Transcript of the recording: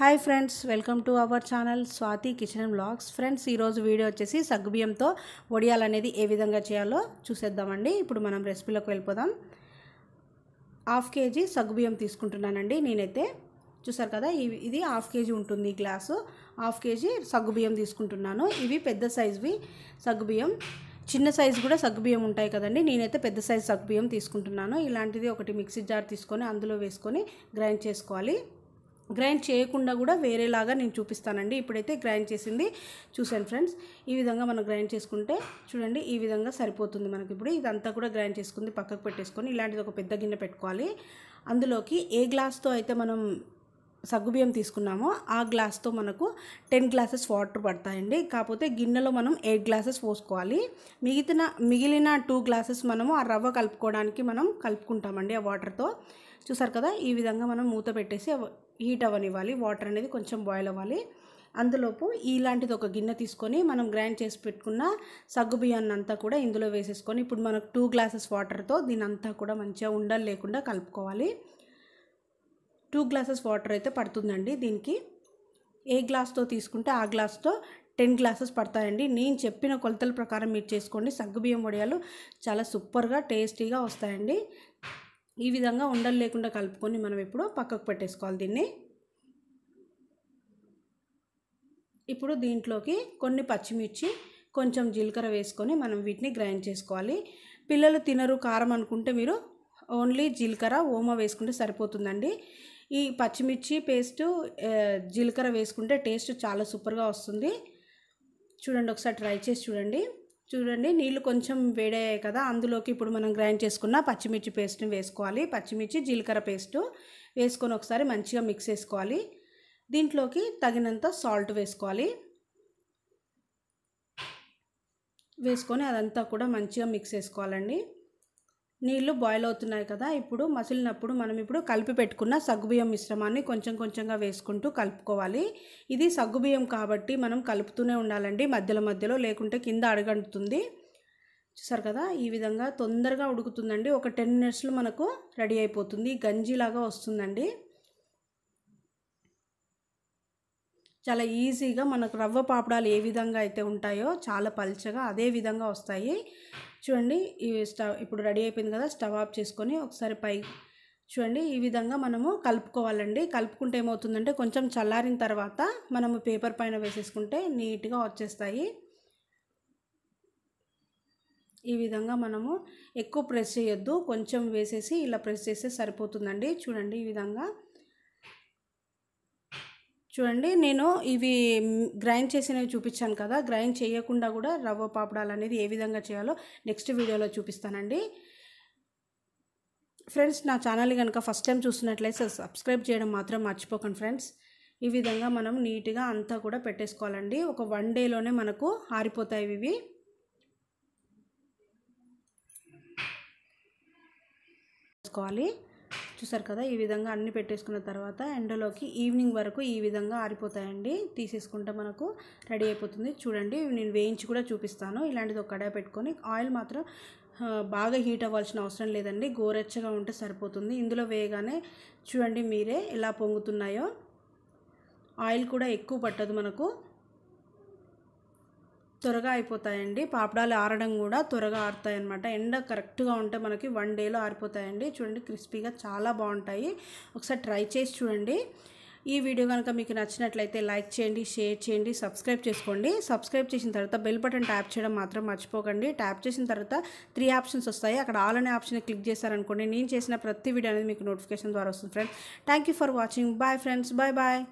hi friends welcome to our channel Swathi kitchen blogs friends ఈరోజు video వచ్చేసి సగ్గుబియ్యంతో వడియాలు ఏ విధంగా చేయాలో చూసేద్దామండి ఇప్పుడు మనం రెసిపీలోకి వెళ్ళిపోదాం హాఫ్ కేజీ సగ్గుబియ్యం తీసుకుంటున్నానండి నేనైతే చూసారు కదా ఇది హాఫ్ కేజీ ఉంటుంది గ్లాసు హాఫ్ కేజీ సగ్గుబియ్యం తీసుకుంటున్నాను ఇవి పెద్ద సైజువి సగ్గుబియ్యం చిన్న సైజు కూడా సగ్గుబియ్యం ఉంటాయి కదండి నేనైతే పెద్ద సైజు సగ్గుబియ్యం తీసుకుంటున్నాను ఇలాంటిది ఒకటి మిక్సీ జార్ తీసుకొని అందులో వేసుకొని గ్రైండ్ చేసుకోవాలి గ్రైండ్ చేయకుండా కూడా వేరేలాగా నేను చూపిస్తానండి ఇప్పుడైతే గ్రైండ్ చేసింది చూసాను ఫ్రెండ్స్ ఈ విధంగా మనం గ్రైండ్ చేసుకుంటే చూడండి ఈ విధంగా సరిపోతుంది మనకి ఇప్పుడు ఇదంతా కూడా గ్రైండ్ చేసుకుంది పక్కకు పెట్టేసుకొని ఇలాంటిది ఒక పెద్ద గిన్నె పెట్టుకోవాలి అందులోకి ఏ గ్లాస్తో అయితే మనం సగ్గుబియ్యం తీసుకున్నామో ఆ గ్లాస్తో మనకు టెన్ గ్లాసెస్ వాటర్ పడతాయండి కాకపోతే గిన్నెలో మనం ఎయిట్ గ్లాసెస్ పోసుకోవాలి మిగిలిన మిగిలిన టూ గ్లాసెస్ మనము ఆ రవ్వ కలుపుకోవడానికి మనం కలుపుకుంటామండి ఆ వాటర్తో చూసారు కదా ఈ విధంగా మనం మూత పెట్టేసి హీట్ అవ్వనివ్వాలి వాటర్ అనేది కొంచెం బాయిల్ అవ్వాలి అందులోపు ఇలాంటిది ఒక గిన్నె తీసుకొని మనం గ్రైండ్ చేసి పెట్టుకున్న సగ్గు బియ్యాన్ని అంతా కూడా ఇందులో వేసేసుకొని ఇప్పుడు మనకు టూ గ్లాసెస్ వాటర్తో దీని అంతా కూడా మంచిగా ఉండలు లేకుండా కలుపుకోవాలి టూ గ్లాసెస్ వాటర్ అయితే పడుతుందండి దీనికి ఏ గ్లాస్తో తీసుకుంటే ఆ గ్లాస్తో టెన్ గ్లాసెస్ పడతాయండి నేను చెప్పిన కొలతల ప్రకారం మీరు చేసుకోండి సగ్గుబియ్యం వడియాలు చాలా సూపర్గా టేస్టీగా వస్తాయండి ఈ విధంగా ఉండలు లేకుండా కలుపుకొని మనం ఇప్పుడు పక్కకు పెట్టేసుకోవాలి దీన్ని ఇప్పుడు దీంట్లోకి కొన్ని పచ్చిమిర్చి కొంచెం జీలకర్ర వేసుకొని మనం వీటిని గ్రైండ్ చేసుకోవాలి పిల్లలు తినరు కారం అనుకుంటే మీరు ఓన్లీ జీలకర్ర ఓమ వేసుకుంటే సరిపోతుందండి ఈ పచ్చిమిర్చి పేస్టు జీలకర్ర వేసుకుంటే టేస్ట్ చాలా సూపర్గా వస్తుంది చూడండి ఒకసారి ట్రై చేసి చూడండి చూడండి నీళ్ళు కొంచెం వేడయ్యాయి కదా అందులోకి ఇప్పుడు మనం గ్రైండ్ చేసుకున్న పచ్చిమిర్చి పేస్ట్ని వేసుకోవాలి పచ్చిమిర్చి జీలకర్ర పేస్ట్ వేసుకొని ఒకసారి మంచిగా మిక్స్ చేసుకోవాలి దీంట్లోకి తగినంత సాల్ట్ వేసుకోవాలి వేసుకొని అదంతా కూడా మంచిగా మిక్స్ వేసుకోవాలండి నీళ్లు బాయిల్ అవుతున్నాయి కదా ఇప్పుడు మసిలినప్పుడు మనం ఇప్పుడు కలిపి పెట్టుకున్న సగ్గుబియ్యం మిశ్రమాన్ని కొంచెం కొంచెంగా వేసుకుంటూ కలుపుకోవాలి ఇది సగ్గుబియ్యం కాబట్టి మనం కలుపుతూనే ఉండాలండి మధ్యలో మధ్యలో లేకుంటే కింద అడగంటుతుంది చూసారు కదా ఈ విధంగా తొందరగా ఉడుకుతుందండి ఒక టెన్ మినిట్స్లో మనకు రెడీ అయిపోతుంది గంజిలాగా వస్తుందండి చాలా ఈజీగా మనకు రవ్వ పాపడాలు ఏ విధంగా అయితే ఉంటాయో చాలా పలచగా అదే విధంగా వస్తాయి చూడండి ఇవి స్టవ్ ఇప్పుడు రెడీ అయిపోయింది కదా స్టవ్ ఆఫ్ చేసుకొని ఒకసారి పై చూడండి ఈ విధంగా మనము కలుపుకోవాలండి కలుపుకుంటే ఏమవుతుందంటే కొంచెం చల్లారిన తర్వాత మనము పేపర్ పైన వేసేసుకుంటే నీట్గా వచ్చేస్తాయి ఈ విధంగా మనము ఎక్కువ ప్రెస్ చేయొద్దు కొంచెం వేసేసి ఇలా ప్రెస్ చేస్తే సరిపోతుందండి చూడండి ఈ విధంగా చూడండి నేను ఇవి గ్రైండ్ చేసినవి చూపించాను కదా గ్రైండ్ చేయకుండా కూడా రవ్వ పాపడాలు అనేది ఏ విధంగా చేయాలో నెక్స్ట్ వీడియోలో చూపిస్తానండి ఫ్రెండ్స్ నా ఛానల్ కనుక ఫస్ట్ టైం చూస్తున్నట్లయితే సబ్స్క్రైబ్ చేయడం మాత్రం మర్చిపోకండి ఫ్రెండ్స్ ఈ విధంగా మనం నీట్గా అంతా కూడా పెట్టేసుకోవాలండి ఒక వన్ డేలోనే మనకు ఆరిపోతాయి ఇవి చేసుకోవాలి చూసారు కదా ఈ విధంగా అన్నీ పెట్టేసుకున్న తర్వాత ఎండలోకి ఈవినింగ్ వరకు ఈ విధంగా ఆరిపోతాయండి తీసేసుకుంటే మనకు రెడీ అయిపోతుంది చూడండి నేను వేయించి కూడా చూపిస్తాను ఇలాంటిది ఒక కడాయి పెట్టుకొని ఆయిల్ మాత్రం బాగా హీట్ అవ్వాల్సిన అవసరం లేదండి గోరెచ్చగా ఉంటే సరిపోతుంది ఇందులో వేయగానే చూడండి మీరే ఎలా పొంగుతున్నాయో ఆయిల్ కూడా ఎక్కువ పట్టదు మనకు త్వరగా అయిపోతాయండి పాపడాలు ఆరడం కూడా త్వరగా ఆరుతాయి అనమాట ఎండ కరెక్ట్గా ఉంటే మనకి వన్ డేలో ఆరిపోతాయండి చూడండి క్రిస్పీగా చాలా బాగుంటాయి ఒకసారి ట్రై చేసి చూడండి ఈ వీడియో కనుక మీకు నచ్చినట్లయితే లైక్ చేయండి షేర్ చేయండి సబ్స్క్రైబ్ చేసుకోండి సబ్స్క్రైబ్ చేసిన తర్వాత బెల్ బటన్ ట్యాప్ చేయడం మాత్రం మర్చిపోకండి ట్యాప్ చేసిన తర్వాత త్రీ ఆప్షన్స్ వస్తాయి అక్కడ ఆల్ అనే ఆప్షన్ క్లిక్ చేశారనుకోండి నేను చేసిన ప్రతి వీడియో అనేది మీకు నోటిఫికేషన్ ద్వారా వస్తుంది friends thank for watching bye friends bye bye